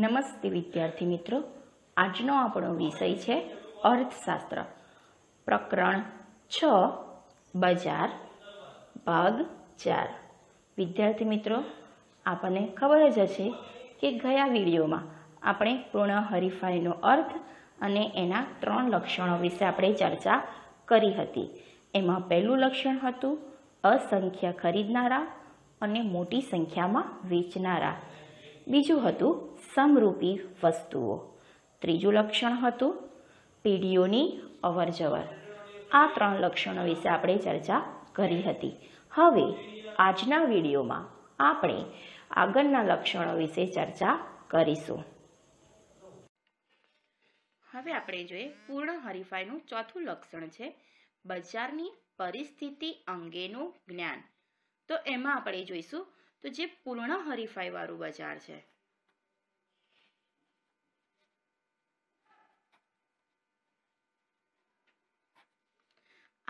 નમસ્તે વિદ્યાર્થી મિત્રો આજનો આપણો વિષય છે અર્થશાસ્ત્ર પ્રકરણ છ બજાર ભાગ ચાર વિદ્યાર્થી મિત્રો આપણને ખબર જ હશે કે ગયા વિડીયોમાં આપણે પૂર્ણ હરીફાઈનો અર્થ અને એના ત્રણ લક્ષણો વિશે આપણે ચર્ચા કરી હતી એમાં પહેલું લક્ષણ હતું અસંખ્ય ખરીદનારા અને મોટી સંખ્યામાં વેચનારા બીજું હતું સમરૂપી વસ્તુઓ ત્રીજું લક્ષણ હતું પેઢીઓની અવરજવર આ ત્રણ લક્ષણો વિશે આપણે ચર્ચા કરી હતી હવે આજના વિડીયોમાં આપણે આગળના લક્ષણો વિશે ચર્ચા કરીશું હવે આપણે જોઈએ પૂર્ણ હરીફાઈનું ચોથું લક્ષણ છે બજારની પરિસ્થિતિ અંગેનું જ્ઞાન તો એમાં આપણે જોઈશું તો જે પૂર્ણ હરીફાઈવાળું બજાર છે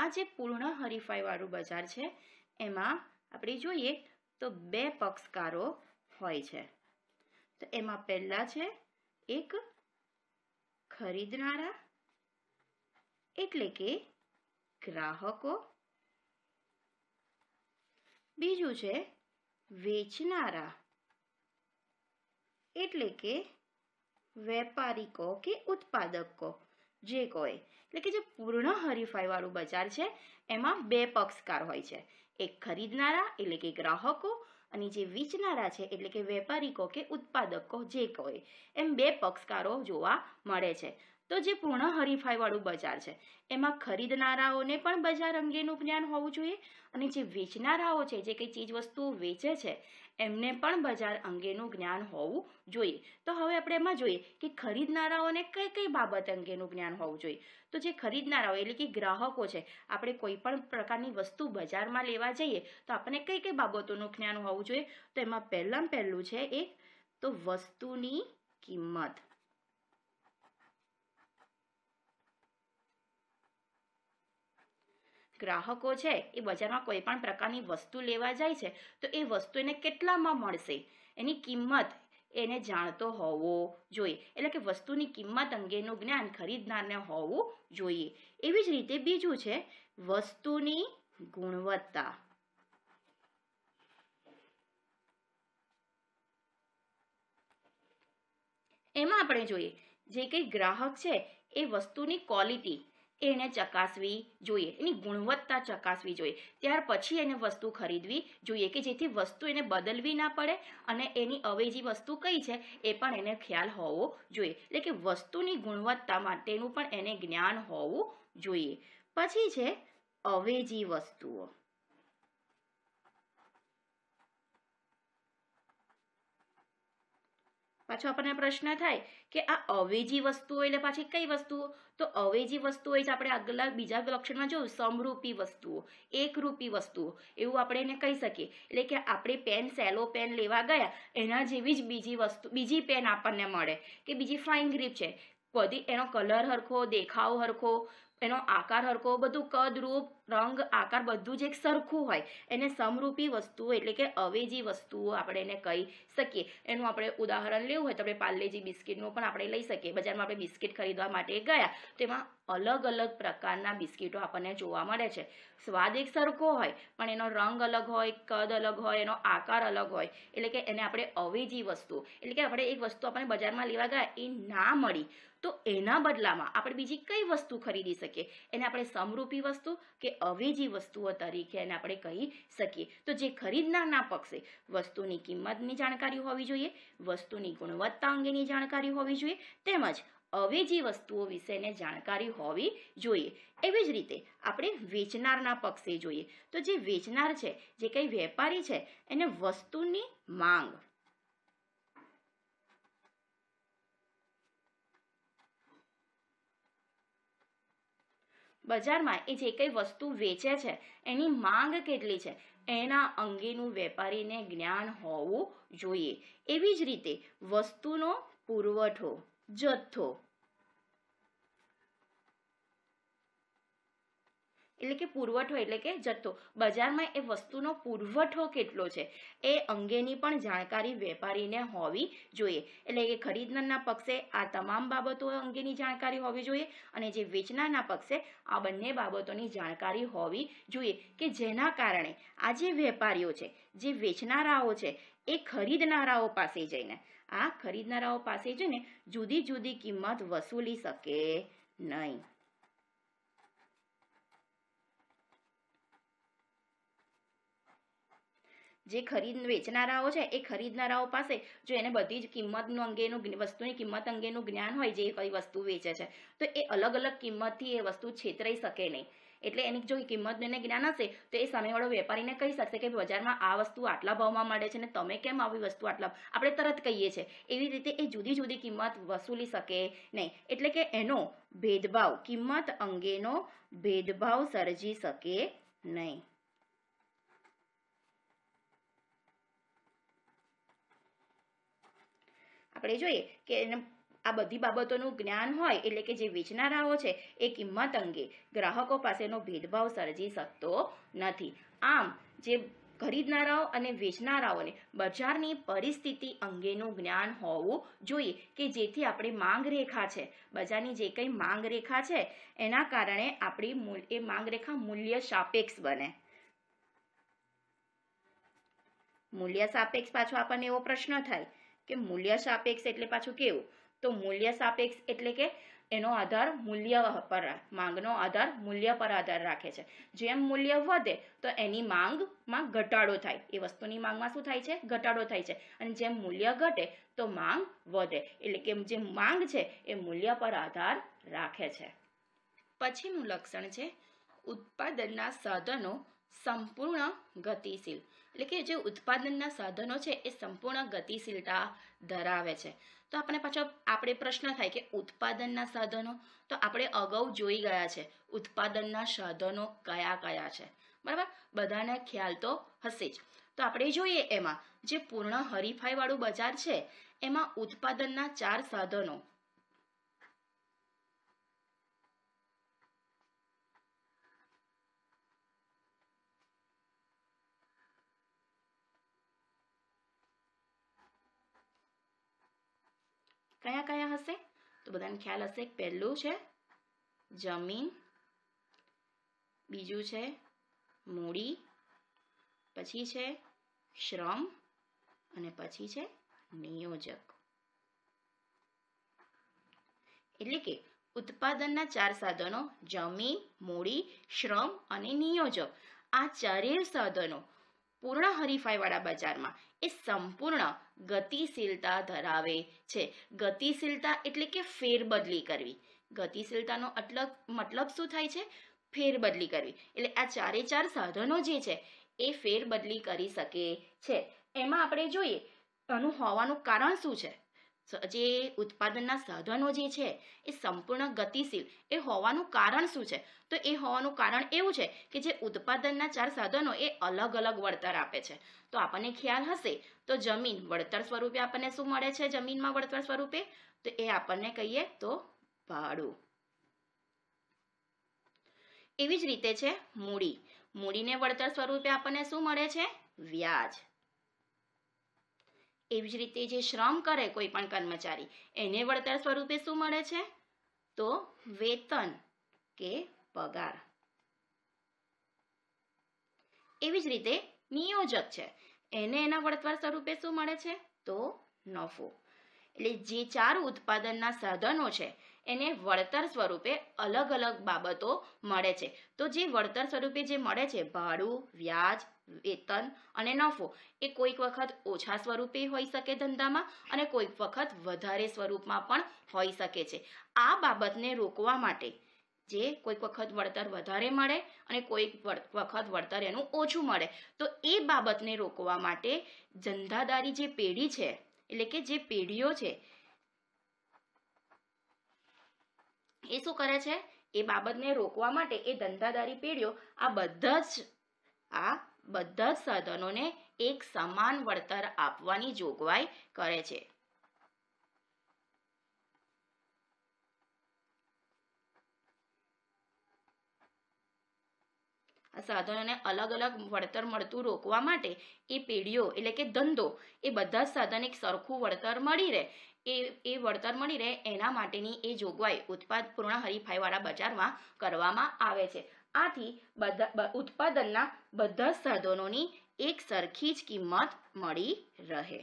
આ જે પૂર્ણ વાળું બજાર છે એમાં આપણે જોઈએ તો બે પક્ષકારો હોય છે તો એમાં પહેલા છે એક ખરીદનારા એટલે કે ગ્રાહકો બીજું છે વેચનારા એટલે કે વેપારીકો કે ઉત્પાદકો જે કોઈ એટલે કે જે પૂર્ણ હરીફાઈવાળું બજાર છે એમાં બે પક્ષકાર હોય છે એક ખરીદનારા એટલે કે ગ્રાહકો અને જે વેચનારા છે એટલે કે વેપારીકો કે ઉત્પાદકો જે કોઈ એમ બે પક્ષકારો જોવા મળે છે તો જે પૂર્ણ હરીફાઈવાળું બજાર છે એમાં ખરીદનારાઓને પણ બજાર અંગેનું જ્ઞાન હોવું જોઈએ અને જે વેચનારાઓ છે જે કંઈ ચીજવસ્તુઓ વેચે છે એમને પણ બજાર અંગેનું જ્ઞાન હોવું જોઈએ તો હવે આપણે એમાં જોઈએ કે ખરીદનારાઓને કઈ કઈ બાબત અંગેનું જ્ઞાન હોવું જોઈએ તો જે ખરીદનારાઓ એટલે કે ગ્રાહકો છે આપણે કોઈ પણ પ્રકારની વસ્તુ બજારમાં લેવા જઈએ તો આપણે કઈ કઈ બાબતોનું જ્ઞાન હોવું જોઈએ તો એમાં પહેલાં પહેલું છે એક તો વસ્તુની કિંમત ગ્રાહકો છે એ બજારમાં કોઈ પણ પ્રકારની વસ્તુ લેવા જાય છે તો એ વસ્તુ એને કેટલામાં મળશે એની કિંમત એને જાણતો હોવો જોઈએ એટલે કે વસ્તુની કિંમત અંગેનું જ્ઞાન ખરીદનારને હોવું જોઈએ એવી જ રીતે બીજું છે વસ્તુની ગુણવત્તા એમાં આપણે જોઈએ જે કંઈ ગ્રાહક છે એ વસ્તુની ક્વોલિટી એને ચકાસવી જોઈએ એની ગુણવત્તા ચકાસવી જોઈએ ત્યાર પછી એને વસ્તુ ખરીદવી જોઈએ કે જેથી વસ્તુ એને બદલવી ના પડે અને એની અવેજી વસ્તુ કઈ છે એ પણ એને ખ્યાલ હોવો જોઈએ એટલે કે વસ્તુની ગુણવત્તા માટેનું પણ એને જ્ઞાન હોવું જોઈએ પછી છે અવેજી વસ્તુઓ પાછો આપણને પ્રશ્ન થાય કે આ અવેજી વસ્તુ હોય એટલે પાછી કઈ વસ્તુઓ તો અવેજી વસ્તુ હોય જ આપણે આગલા બીજા લક્ષણમાં જો સમરૂપી વસ્તુઓ એકરૂપી વસ્તુઓ એવું આપણે એને કહી શકીએ એટલે કે આપણે પેન સેલો પેન લેવા ગયા એના જેવી જ બીજી વસ્તુ બીજી પેન આપણને મળે કે બીજી ફાઇન ગ્રીપ છે બધી એનો કલર હરખો દેખાવ હરખો એનો આકાર હરકો બધું કદરૂપ રંગ આકાર બધું જ એક સરખું હોય એને સમરૂપી વસ્તુઓ એટલે કે અવેજી વસ્તુઓ આપણે એને કહી શકીએ એનું આપણે ઉદાહરણ લેવું હોય તો આપણે પાર્લેજી બિસ્કિટનું પણ આપણે લઈ શકીએ બજારમાં આપણે બિસ્કિટ ખરીદવા માટે ગયા તેમાં અલગ અલગ પ્રકારના બિસ્કિટો આપણને જોવા મળે છે સ્વાદ એક સરખો હોય પણ એનો રંગ અલગ હોય કદ અલગ હોય એનો આકાર અલગ હોય એટલે કે એને આપણે અવેજી વસ્તુ એટલે કે આપણે એક વસ્તુ આપણે બજારમાં લેવા ગયા એ ના મળી તો એના બદલામાં આપણે બીજી કઈ વસ્તુ ખરીદી શકીએ એને આપણે સમરૂપી વસ્તુ કે અવેજી વસ્તુઓ તરીકે એને આપણે કહી શકીએ તો જે ખરીદનારના પક્ષે વસ્તુની કિંમતની જાણકારી હોવી જોઈએ વસ્તુની ગુણવત્તા અંગેની જાણકારી હોવી જોઈએ તેમજ અવેજી વસ્તુઓ વિશેને જાણકારી હોવી જોઈએ એવી જ રીતે આપણે વેચનારના પક્ષે જોઈએ તો જે વેચનાર છે જે કંઈ વેપારી છે એને વસ્તુની માંગ બજારમાં એ જે કંઈ વસ્તુ વેચે છે એની માંગ કેટલી છે એના અંગેનું વેપારીને જ્ઞાન હોવું જોઈએ એવી જ રીતે વસ્તુનો પુરવઠો જથ્થો એટલે કે પુરવઠો એટલે કે જથ્થો બજારમાં એ વસ્તુનો પુરવઠો કેટલો છે એ અંગેની પણ જાણકારી વેપારીને હોવી જોઈએ એટલે કે ખરીદનારના પક્ષે આ તમામ બાબતો અંગેની જાણકારી હોવી જોઈએ અને જે વેચનારના પક્ષે આ બંને બાબતોની જાણકારી હોવી જોઈએ કે જેના કારણે આ જે વેપારીઓ છે જે વેચનારાઓ છે એ ખરીદનારાઓ પાસે જઈને આ ખરીદનારાઓ પાસે જઈને જુદી જુદી કિંમત વસૂલી શકે નહીં જે ખરીદ વેચનારાઓ છે એ ખરીદનારાઓ પાસે જો એને બધી જ કિંમતનું અંગેનું વસ્તુની કિંમત અંગેનું જ્ઞાન હોય જે કઈ વસ્તુ વેચે છે તો એ અલગ અલગ કિંમતથી એ વસ્તુ છેતરાઈ શકે નહીં એટલે એની જો કિંમતનું એને જ્ઞાન હશે તો એ સામેવાળો વેપારીને કહી શકશે કે બજારમાં આ વસ્તુ આટલા ભાવમાં મળે છે ને તમે કેમ આવી વસ્તુ આટલા આપણે તરત કહીએ છીએ એવી રીતે એ જુદી જુદી કિંમત વસૂલી શકે નહીં એટલે કે એનો ભેદભાવ કિંમત અંગેનો ભેદભાવ સર્જી શકે નહીં આપણે જોઈએ કે આ બધી બાબતોનું જ્ઞાન હોય એટલે કે જે વેચનારાઓ છે એ કિંમત અંગે ગ્રાહકો પાસેનો ભેદભાવ સર્જી શકતો નથી આમ જે ખરીદનારાઓ અને વેચનારાઓને બજારની પરિસ્થિતિ અંગેનું જ્ઞાન હોવું જોઈએ કે જેથી આપણી માંગ રેખા છે બજારની જે કંઈ માંગ રેખા છે એના કારણે આપણી એ માંગ રેખા મૂલ્ય સાપેક્ષ બને મૂલ્ય સાપેક્ષ પાછો આપણને એવો પ્રશ્ન થાય કે મૂલ્ય સાપેક્ષ એટલે પાછું કેવું તો મૂલ્ય સાપેક્ષ એટલે કે એનો આધાર મૂલ્ય પર માંગનો આધાર મૂલ્ય પર આધાર રાખે છે જેમ મૂલ્ય વધે તો એની માંગમાં ઘટાડો થાય એ વસ્તુની માંગમાં શું થાય છે ઘટાડો થાય છે અને જેમ મૂલ્ય ઘટે તો માંગ વધે એટલે કે જે માંગ છે એ મૂલ્ય પર આધાર રાખે છે પછીનું લક્ષણ છે ઉત્પાદનના સાધનો સંપૂર્ણ ગતિશીલ એટલે કે જે ઉત્પાદનના સાધનો છે એ સંપૂર્ણ ગતિશીલતા ધરાવે છે તો આપણે પાછો આપણે પ્રશ્ન થાય કે ઉત્પાદનના સાધનો તો આપણે અગાઉ જોઈ ગયા છે ઉત્પાદનના સાધનો કયા કયા છે બરાબર બધાને ખ્યાલ તો હશે જ તો આપણે જોઈએ એમાં જે પૂર્ણ હરીફાઈવાળું બજાર છે એમાં ઉત્પાદનના ચાર સાધનો કયા કયા હશે તો બધાને ખ્યાલ હશે પહેલું છે જમીન બીજું છે મૂડી પછી છે શ્રમ અને પછી છે નિયોજક એટલે કે ઉત્પાદનના ચાર સાધનો જમીન મૂડી શ્રમ અને નિયોજક આ ચારેય સાધનો પૂર્ણ હરીફાઈવાળા બજારમાં એ સંપૂર્ણ ગતિશીલતા ધરાવે છે ગતિશીલતા એટલે કે ફેરબદલી કરવી ગતિશીલતાનો અટલ મતલબ શું થાય છે ફેરબદલી કરવી એટલે આ ચારે ચાર સાધનો જે છે એ ફેરબદલી કરી શકે છે એમાં આપણે જોઈએ આનું હોવાનું કારણ શું છે જે ઉત્પાદનના સાધનો જે છે એ સંપૂર્ણ ગતિશીલ એ હોવાનું કારણ શું છે તો એ હોવાનું કારણ એવું છે કે જે ઉત્પાદનના ચાર સાધનો એ અલગ અલગ વળતર આપે છે તો આપણને ખ્યાલ હશે તો જમીન વળતર સ્વરૂપે આપણને શું મળે છે જમીનમાં વળતર સ્વરૂપે તો એ આપણને કહીએ તો ભાડું એવી જ રીતે છે મૂડી મૂડીને વળતર સ્વરૂપે આપણને શું મળે છે વ્યાજ એવી જ રીતે જે શ્રમ કરે કોઈ પણ કર્મચારી એને વળતર સ્વરૂપે શું મળે છે તો વેતન કે પગાર એવી જ રીતે નિયોજક છે એને એના વળતર સ્વરૂપે શું મળે છે તો નફો એટલે જે ચાર ઉત્પાદનના સાધનો છે એને વળતર સ્વરૂપે અલગ અલગ બાબતો મળે છે તો જે વળતર સ્વરૂપે જે મળે છે ભાડું વ્યાજ વેતન અને નફો એ કોઈક વખત ઓછા સ્વરૂપે હોઈ શકે ધંધામાં અને કોઈક વખત વધારે સ્વરૂપમાં પણ હોઈ શકે છે આ બાબતને રોકવા માટે જે કોઈક વખત વળતર વધારે મળે અને કોઈક વખત વળતર એનું ઓછું મળે તો એ બાબતને રોકવા માટે ધંધાદારી જે પેઢી છે એટલે કે જે પેઢીઓ છે એ શું કરે છે એ બાબતને રોકવા માટે એ ધંધાદારી પેઢીઓ આ બધા જ આ બધા સાધનોને એક સમાન વળતર આપવાની જોગવાઈ કરે છે આ સાધનોને અલગ અલગ વળતર મળતું રોકવા માટે એ પેઢીઓ એટલે કે ધંધો એ બધા જ સાધન એક સરખું વળતર મળી રહે એ એ વળતર મળી રહે એના માટેની એ જોગવાઈ ઉત્પાદ પૂર્ણ હરીફાઈવાળા બજારમાં કરવામાં આવે છે આથી ઉત્પાદનના બધા સાધનોની એક સરખી જ કિંમત મળી રહે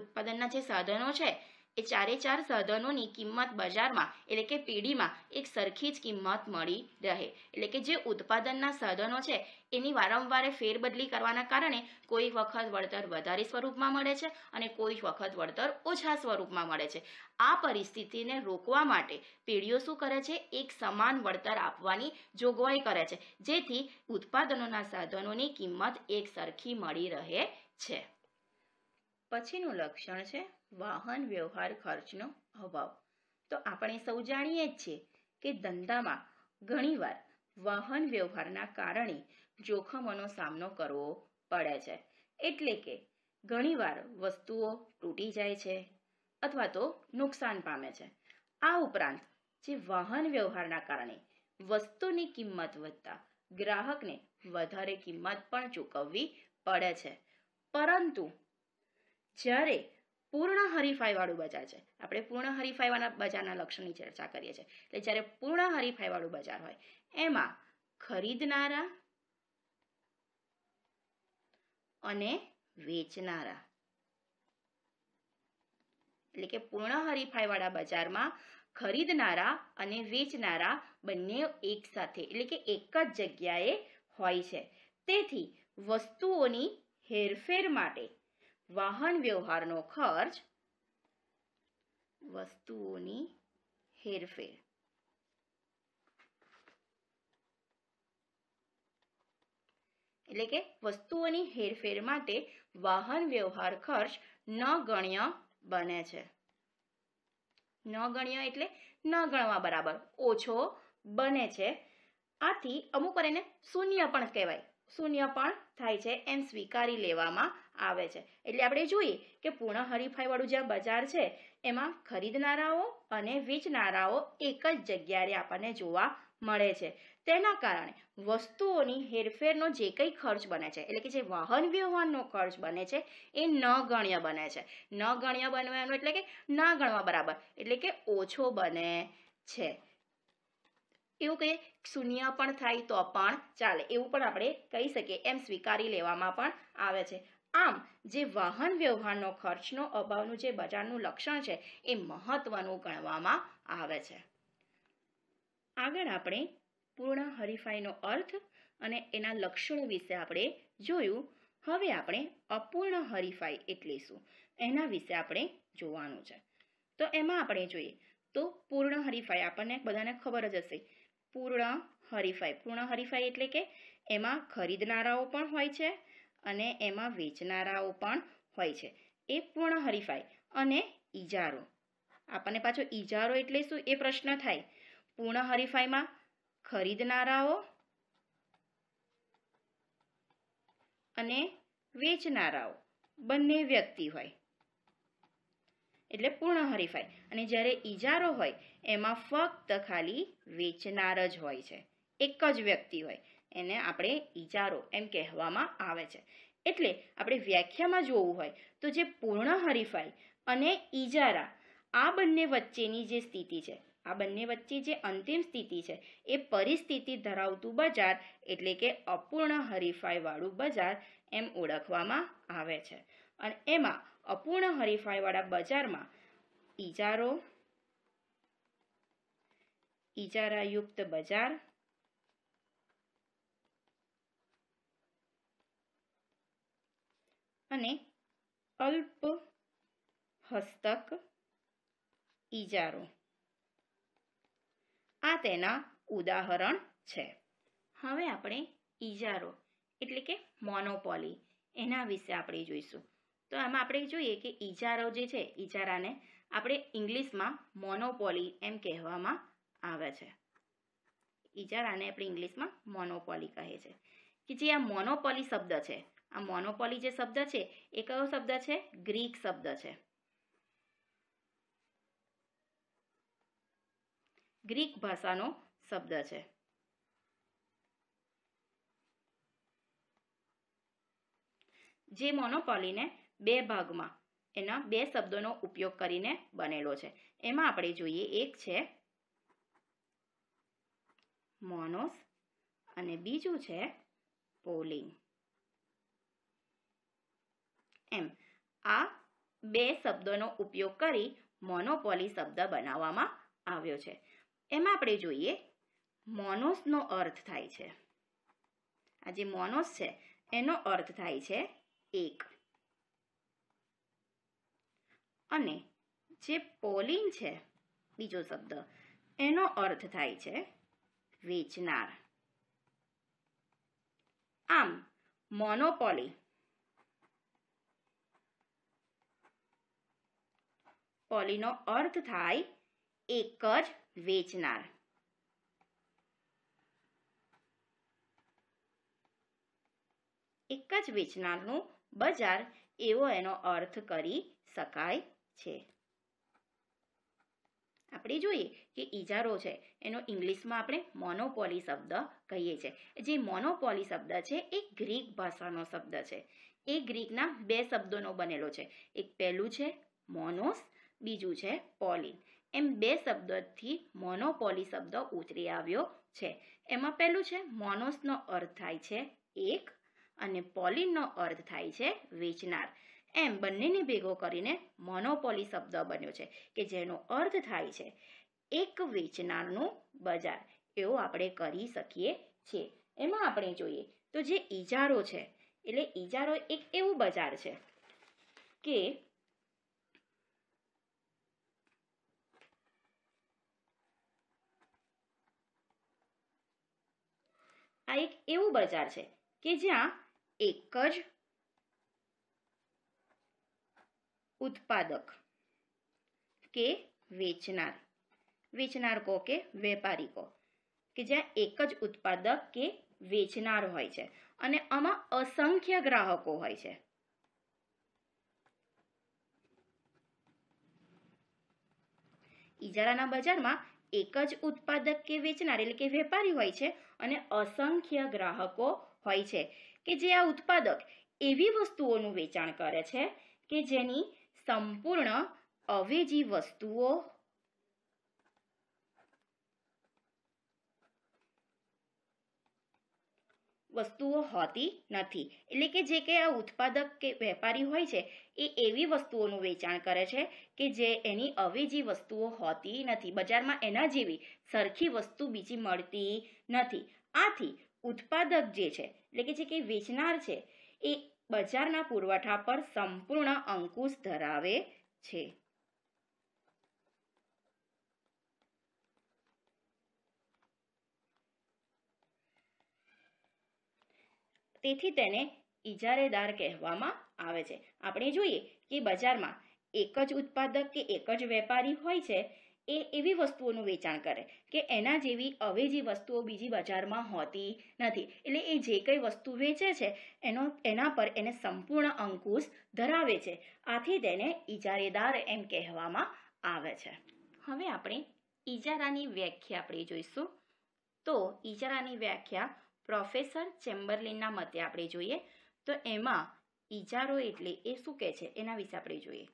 ઉત્પાદનના જે સાધનો છે એ ચારે ચાર સાધનોની કિંમત બજારમાં એટલે કે પેઢીમાં એક સરખી જ કિંમત મળી રહે એટલે કે જે ઉત્પાદનના સાધનો છે એની વારંવાર ફેરબદલી કરવાના કારણે કોઈ વખત વળતર વધારે સ્વરૂપમાં મળે છે અને કોઈ વખત વળતર ઓછા સ્વરૂપમાં મળે છે આ પરિસ્થિતિને રોકવા માટે પેઢીઓ શું કરે છે એક સમાન વળતર આપવાની જોગવાઈ કરે છે જેથી ઉત્પાદનોના સાધનોની કિંમત એક સરખી મળી રહે છે પછીનું લક્ષણ છે વાહન વ્યવહાર ખર્ચનો અભાવ તો આપણે સૌ જાણીએ જ છીએ કે ધંધામાં ઘણીવાર વાહન વ્યવહારના કારણે જોખમોનો સામનો કરવો પડે છે એટલે કે ઘણીવાર વસ્તુઓ તૂટી જાય છે અથવા તો નુકસાન પામે છે આ ઉપરાંત જે વાહન વ્યવહારના કારણે વસ્તુની કિંમત વધતા ગ્રાહકને વધારે કિંમત પણ ચૂકવવી પડે છે પરંતુ જ્યારે પૂર્ણ હરીફાઈવાળું બજાર છે આપણે પૂર્ણ હરીફાઈવાળા બજારના લક્ષણની ચર્ચા કરીએ છીએ એટલે જ્યારે પૂર્ણ હરીફાઈવાળું બજાર હોય એમાં ખરીદનારા અને વેચનારા એટલે કે પૂર્ણ હરીફાઈવાળા બજારમાં ખરીદનારા અને વેચનારા બંને એક સાથે એટલે કે એક જ જગ્યાએ હોય છે તેથી વસ્તુઓની હેરફેર માટે વાહન વ્યવહારનો ખર્ચ વસ્તુઓની હેરફેર એટલે કે વસ્તુઓની હેરફેર માટે વાહન વ્યવહાર ખર્ચ ન ગણ્ય બને છે ન ગણ્ય એટલે ન ગણવા બરાબર ઓછો બને છે આથી અમુક વાર એને શૂન્ય પણ કહેવાય શૂન્ય પણ થાય છે એમ સ્વીકારી લેવામાં આવે છે એટલે આપણે જોઈએ કે પૂર્ણ હરીફાઈવાળું જ્યાં બજાર છે એમાં ખરીદનારાઓ અને વેચનારાઓ એક જ જગ્યાએ આપણને જોવા મળે છે તેના કારણે વસ્તુઓની હેરફેરનો જે કંઈ ખર્ચ બને છે એટલે કે જે વાહન વ્યવહારનો ખર્ચ બને છે એ ન ગણ્ય બને છે ન ગણ્ય બનવાનો એટલે કે ના ગણવા બરાબર એટલે કે ઓછો બને છે એવું કે શૂન્ય પણ થાય તો પણ ચાલે એવું પણ આપણે કહી શકીએ એમ સ્વીકારી લેવામાં પણ આવે છે આમ જે વાહન વ્યવહારનો ખર્ચનો અભાવનું જે બજારનું લક્ષણ છે એ મહત્વનું ગણવામાં આવે છે આગળ આપણે પૂર્ણ હરીફાઈનો અર્થ અને એના લક્ષણો વિશે આપણે જોયું હવે આપણે અપૂર્ણ હરીફાઈ એટલે શું એના વિશે આપણે જોવાનું છે તો એમાં આપણે જોઈએ તો પૂર્ણ હરીફાઈ આપણને બધાને ખબર જ હશે પૂર્ણ હરીફાઈ પૂર્ણ હરીફાઈ એટલે કે એમાં ખરીદનારાઓ પણ હોય છે અને એમાં વેચનારાઓ પણ હોય છે એ પૂર્ણ હરીફાઈ અને ઇજારો આપણને પાછો ઇજારો એટલે શું એ પ્રશ્ન થાય પૂર્ણ હરીફાઈમાં ખરીદનારાઓ અને વેચનારાઓ બંને વ્યક્તિ હોય એટલે પૂર્ણ હરીફાઈ અને જ્યારે ઇજારો હોય એમાં ફક્ત ખાલી વેચનાર જ હોય છે એક જ વ્યક્તિ હોય એને આપણે ઇજારો એમ કહેવામાં આવે છે એટલે આપણે વ્યાખ્યામાં જોવું હોય તો જે પૂર્ણ હરીફાઈ અને ઇજારા આ બંને વચ્ચેની જે સ્થિતિ છે આ બંને વચ્ચે જે અંતિમ સ્થિતિ છે એ પરિસ્થિતિ ધરાવતું બજાર એટલે કે અપૂર્ણ હરીફાઈવાળું બજાર એમ ઓળખવામાં આવે છે અને એમાં અપૂર્ણ હરીફાઈવાળા બજારમાં ઇજારો ઇજારાયુક્ત બજાર અને અલ્પ હસ્તક ઇજારો આ તેના ઉદાહરણ છે હવે આપણે ઇજારો એટલે કે મોનોપોલી એના વિશે આપણે જોઈશું તો આમાં આપણે જોઈએ કે ઇજારો જે છે ઇજારાને આપણે ઇંગ્લિશમાં મોનોપોલી એમ કહેવામાં આવે છે ઇજારાને આપણે ઇંગ્લિશમાં મોનોપોલી કહે છે કે જે આ મોનોપોલી શબ્દ છે આ મોનોપોલી જે શબ્દ છે એ કયો શબ્દ છે ગ્રીક શબ્દ છે ગ્રીક ભાષાનો શબ્દ છે જે મોનોપોલીને બે ભાગમાં એના બે શબ્દોનો ઉપયોગ કરીને બનેલો છે એમાં આપણે જોઈએ એક છે મોનોસ અને બીજું છે પોલિંગ એમ આ બે શબ્દોનો ઉપયોગ કરી મોનોપોલી શબ્દ બનાવવામાં આવ્યો છે એમાં આપણે જોઈએ મોનોસનો અર્થ થાય છે આ જે મોનોસ છે એનો અર્થ થાય છે એક અને જે પોલિન છે બીજો શબ્દ એનો અર્થ થાય છે વેચનાર આમ મોનોપોલી કોલીનો અર્થ થાય એક જ વેચનાર એક જ વેચનારનું બજાર એવો એનો અર્થ કરી શકાય છે આપણે જોઈએ કે ઇજારો છે એનો ઇંગ્લિશમાં આપણે મોનોપોલી શબ્દ કહીએ છીએ જે મોનોપોલી શબ્દ છે એ ગ્રીક ભાષાનો શબ્દ છે એ ગ્રીકના બે શબ્દોનો બનેલો છે એક પહેલું છે મોનોસ બીજું છે પોલિન એમ બે શબ્દથી મોનોપોલી શબ્દ ઉતરી આવ્યો છે એમાં પહેલું છે મોનોસનો અર્થ થાય છે એક અને પોલિનનો અર્થ થાય છે વેચનાર એમ બંનેને ભેગો કરીને મોનોપોલી શબ્દ બન્યો છે કે જેનો અર્થ થાય છે એક વેચનારનું બજાર એવો આપણે કરી શકીએ છીએ એમાં આપણે જોઈએ તો જે ઇજારો છે એટલે ઇજારો એક એવું બજાર છે કે આ એક એવું બજાર છે કે જ્યાં એક જ ઉત્પાદક કે વેચનાર વેચનાર કહો કે વેપારી કહો કે જ્યાં એક જ ઉત્પાદક કે વેચનાર હોય છે અને આમાં અસંખ્ય ગ્રાહકો હોય છે ઈજારાના બજારમાં એક જ ઉત્પાદક કે વેચનાર એટલે કે વેપારી હોય છે અને અસંખ્ય ગ્રાહકો હોય છે કે જે આ ઉત્પાદક એવી વસ્તુઓનું વેચાણ કરે છે કે જેની સંપૂર્ણ અવેજી વસ્તુઓ વસ્તુઓ હોતી નથી એટલે કે જે કે આ ઉત્પાદક કે વેપારી હોય છે એ એવી વસ્તુઓનું વેચાણ કરે છે કે જે એની અવેજી વસ્તુઓ હોતી નથી બજારમાં એના જેવી સરખી વસ્તુ બીજી મળતી નથી આથી ઉત્પાદક જે છે એટલે કે જે કે વેચનાર છે એ બજારના પુરવઠા પર સંપૂર્ણ અંકુશ ધરાવે છે તેથી તેને ઇજારેદાર કહેવામાં આવે છે આપણે જોઈએ કે બજારમાં એક જ ઉત્પાદક કે એક જ વેપારી હોય છે એ એવી વસ્તુઓનું વેચાણ કરે કે એના જેવી અવેજી વસ્તુઓ બીજી બજારમાં હોતી નથી એટલે એ જે કંઈ વસ્તુ વેચે છે એનો એના પર એને સંપૂર્ણ અંકુશ ધરાવે છે આથી તેને ઇજારેદાર એમ કહેવામાં આવે છે હવે આપણે ઇજારાની વ્યાખ્યા આપણે જોઈશું તો ઇજારાની વ્યાખ્યા પ્રોફેસર ચેમ્બરલિનના મતે આપણે જોઈએ તો એમાં ઈજારો એટલે એ શું કહે છે એના વિશે આપણે જોઈએ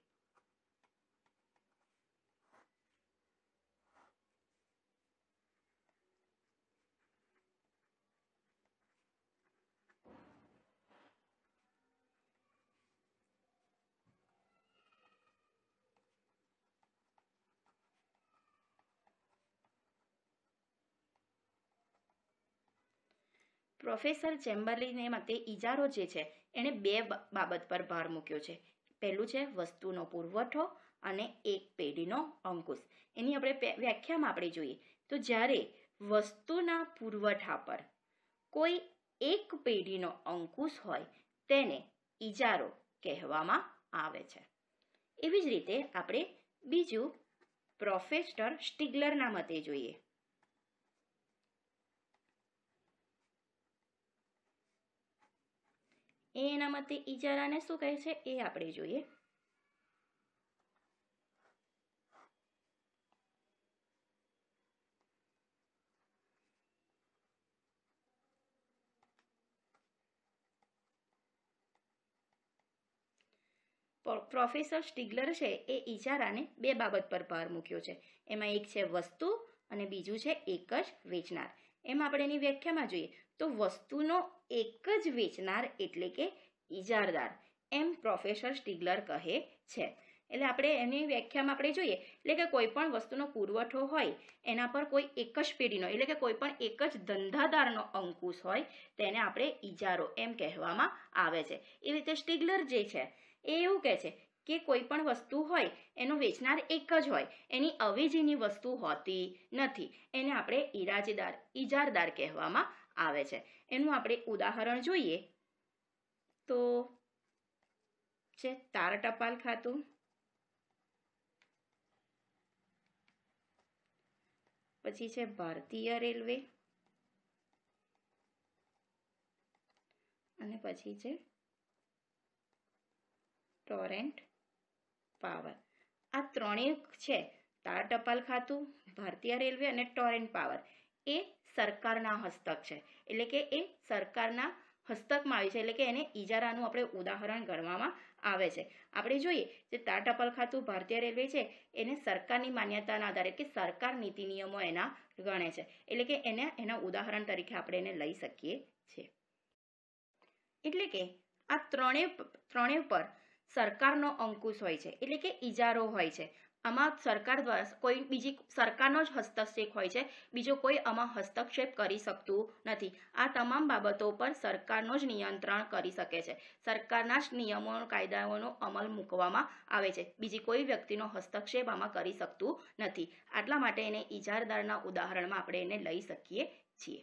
પ્રોફેસર ચેમ્બરલીને મતે ઇજારો જે છે એણે બે બાબત પર ભાર મૂક્યો છે પહેલું છે વસ્તુનો પુરવઠો અને એક પેઢીનો અંકુશ એની આપણે વ્યાખ્યામાં આપણે જોઈએ તો જ્યારે વસ્તુના પુરવઠા પર કોઈ એક પેઢીનો અંકુશ હોય તેને ઇજારો કહેવામાં આવે છે એવી જ રીતે આપણે બીજું પ્રોફેસર સ્ટિગલરના મતે જોઈએ એના મતે ઇજારાને શું કહે છે એ આપણે જોઈએ પ્રોફેસર સ્ટીગલર છે એ ઇજારાને બે બાબત પર ભાર મૂક્યો છે એમાં એક છે વસ્તુ અને બીજું છે એક જ વેચનાર એમ આપણે એની વ્યાખ્યામાં જોઈએ તો વસ્તુનો એક જ વેચનાર એટલે કે ઇજારદાર એમ પ્રોફેસર સ્ટીગલર કહે છે એટલે આપણે એની વ્યાખ્યામાં આપણે જોઈએ એટલે કે કોઈ પણ વસ્તુનો પુરવઠો હોય એના પર કોઈ એક જ પેઢીનો એટલે કે કોઈ પણ એક જ ધંધાદારનો અંકુશ હોય તેને આપણે ઇજારો એમ કહેવામાં આવે છે એવી રીતે સ્ટીગલર જે છે એ એવું કહે છે કે કોઈ પણ વસ્તુ હોય એનો વેચનાર એક જ હોય એની અવેજીની વસ્તુ હોતી નથી એને આપણે ઇરાજેદાર ઇજારદાર કહેવામાં આવે છે એનું આપણે ઉદાહરણ જોઈએ તો છે તાર ટપાલ ખાતું પછી છે ભારતીય રેલવે અને પછી છે ટોરેન્ટ પાવર આ ત્રણેય છે તાર ટપાલ ખાતું ભારતીય રેલવે અને ટોરેન્ટ પાવર એ સરકારના હસ્તક છે એટલે કે એ સરકારના હસ્તકમાં આવી છે એટલે કે એને ઇજારાનું આપણે ઉદાહરણ ગણવામાં આવે છે આપણે જોઈએ જે તાર ટપાલ ખાતું ભારતીય રેલવે છે એને સરકારની માન્યતાના આધારે કે સરકાર નીતિ નિયમો એના ગણે છે એટલે કે એને એના ઉદાહરણ તરીકે આપણે એને લઈ શકીએ છીએ એટલે કે આ ત્રણેય ત્રણેય પર સરકારનો અંકુશ હોય છે એટલે કે ઇજારો હોય છે આમાં સરકાર દ્વારા કોઈ બીજી સરકારનો જ હસ્તક્ષેપ હોય છે બીજો કોઈ આમાં હસ્તક્ષેપ કરી શકતું નથી આ તમામ બાબતો પર સરકારનો જ નિયંત્રણ કરી શકે છે સરકારના જ નિયમો કાયદાઓનો અમલ મૂકવામાં આવે છે બીજી કોઈ વ્યક્તિનો હસ્તક્ષેપ આમાં કરી શકતું નથી આટલા માટે એને ઇજારદારના ઉદાહરણમાં આપણે એને લઈ શકીએ છીએ